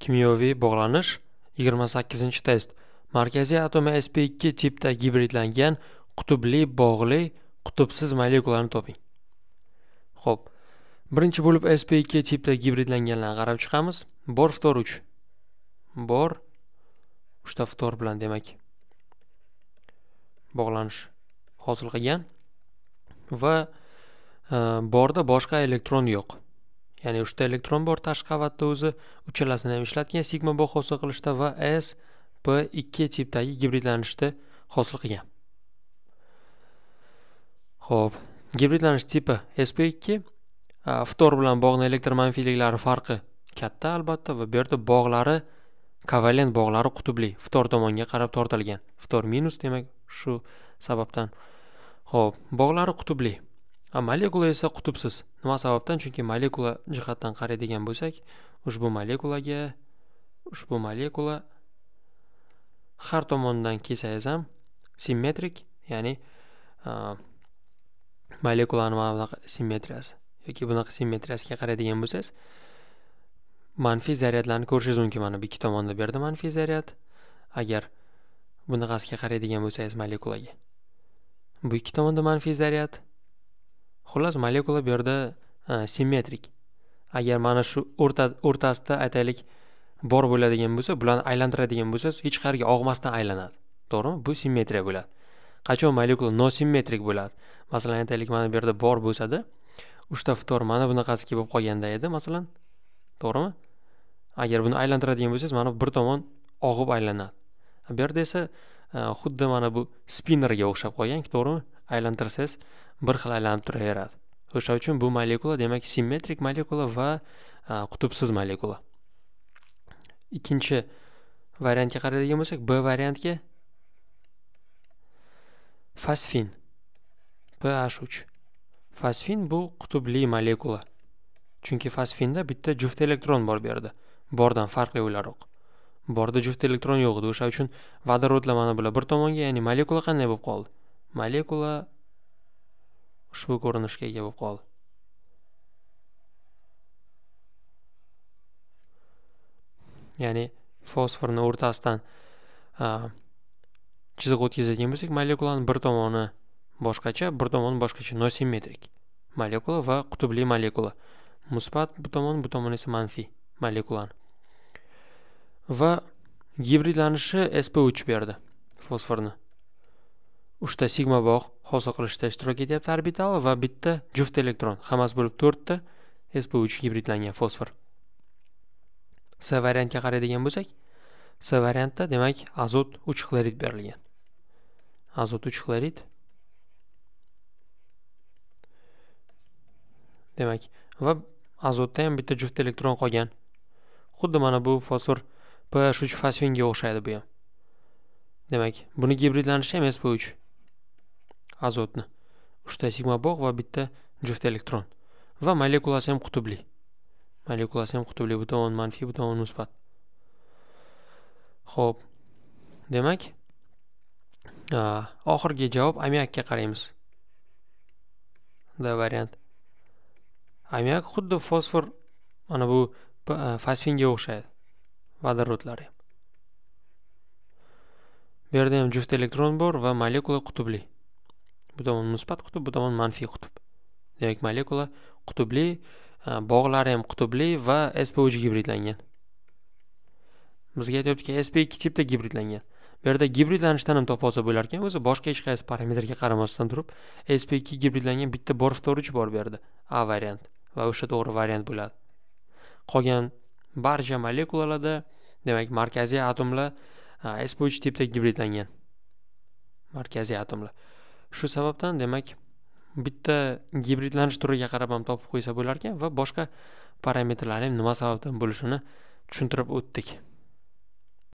kimyoviy bog'lanish 28 test markaziy atom sp2 tipda gibridlangan qutubli bog'li qutubsiz molekulani toping Xo'p. birinchi bo'lib sp2 tipda gibridlanganlarni qarab chiqamiz bor ftor 3 bor 3 ta ftor bilan demak bog'lanish hosil qilgan va e, borda boshqa elektron yo'q ya'ni uchta elektron bor tashqi qavatda o'zi uchalasini ham ishlatgan sigma bog' hosil qilishda va s p 2 tipdagi gibridlanishni hosil qilgan ho'p gibridlanish tipi sp2 ftor bilan bog'ni elektr manfiyliklari farqi katta albatta va bu yerda bog'lari kovalent bog'lari qutubli ftor tomonga qarab tortilgan ftor minus demak shu sababdan ho'p bog'lari qutubli a molekula esa qutubsiz nima sababdan chunki molekula jihatdan qaraydigan bo'lsak ushbu molekulaga ushbu molekula har tomondan kelsangiz ham simmetrik ya'ni molekulani mana bunaqa simmetriyasi yoki bunaqa simmetriyasiga qaraydigan bo'lsangiz manfiy zaryadlarni ko'rishingiz mumkin mana bu ikki tomonda berdi manfiy zaryad agar bunaqasiga qaraydigan bo'lsangiz molekulaga bu ikki tomonda manfiy zaryad xullas molekula bu yerda e, simmetrik agar mana shu o'rta o'rtasida aytaylik bor bo'ladigan bo'lsa bularni aylantiradigan bo'lsa hech qayerga og'masdan aylanadi to'g'rimi bu simmetriya bo'ladi qachon molekula nosimmetrik bo'ladi masalan aytaylik mana bu yerda bor bo'lsada uchta ftor mana bunaqasiga bo'lib qolganda edi masalan to'g'rimi agar buni aylantiradigan bo'lsangiz mana bir tomon og'ib aylanadi bu yerda esa xuddi mana bu spinnerga o'xshab qolgan to'g'rimi aylantirsangiz bir xil aylanib turaveradi o'sha uchun bu molekula demak simmetrik molekula va qutubsiz molekula ikkinchi variantga qaraydigan bo'lsak b variantga fosfin ph 3 fosfin bu qutubli molekula chunki fosfinda bitta juft elektron bor bu yerda bordan farqli o'laroq borda juft elektron yo'q edi o'sha uchun vodorodlamani bular bir tomonga ya'ni molekula qanday bo'lib qoldi molekula ushbu ko'rinishga ega bo'lib qoldi ya'ni fosforni o'rtasidan chiziq o'tkazadigan bo'lsak molekulani bir tomoni boshqacha bir tomoni boshqacha nosimmetrik molekula va qutbli molekula musbat bu tomon bu tomon esa manfiy molekulani va gibridlanishi sp3 berdi fosforni uchta sigma bog' hosil qilishda ishtirok etyapti orbital va bitta juft elektron hammasi bo'lib to'rtta sp3 gibridlangan fosfor s variantga qaraydigan bo'lsak s variantda demak azot 3 xlorid berilgan azot 3 xlorid demak va azotda ham bitta juft elektron qolgan xuddi mana bu fosfor p shu uch fosfinga o'xshaydi bu ham demak buni gibridlanishi ham sp 3 azotni ta sigma bog' va bitta juft elektron va molekulasi ham qutubli molekulasi ham qutubli bu tomon manfiy bu tomon musbat ho'p demak oxirgi javob ammiakka qaraymiz d variant ammiak xuddi fosfor mana bu fosfinga o'xshaydi vodorodlari bu yerda ham juft elektron bor va molekula qutubli bu tomon musbat qutb bu tomon manfiy qutb demak molekula qutubli bog'lari ham qutubli va sp uch gibridlangan bizga aytayotgan sp ikki tipda gibridlangan bu yerda gibridlanishdan ham topa olsa bo'lar ekan o'zi boshqa hech qaysi parametrga qaramasdan turib sp ikki gibridlangan bitta bor vtorich bor bu yerda a variant va o'sha to'g'ri variant bo'ladi qolgan barcha molekulalarda demak markaziy atomlar sp uch tipda gibridlangan markaziy atomlar shu sababdan demak bitta gibridlanish turiga qarab ham topib qo'ysa bo'larkan va boshqa parametrlar ham nima sababdan bo'lishini tushuntirib o'tdik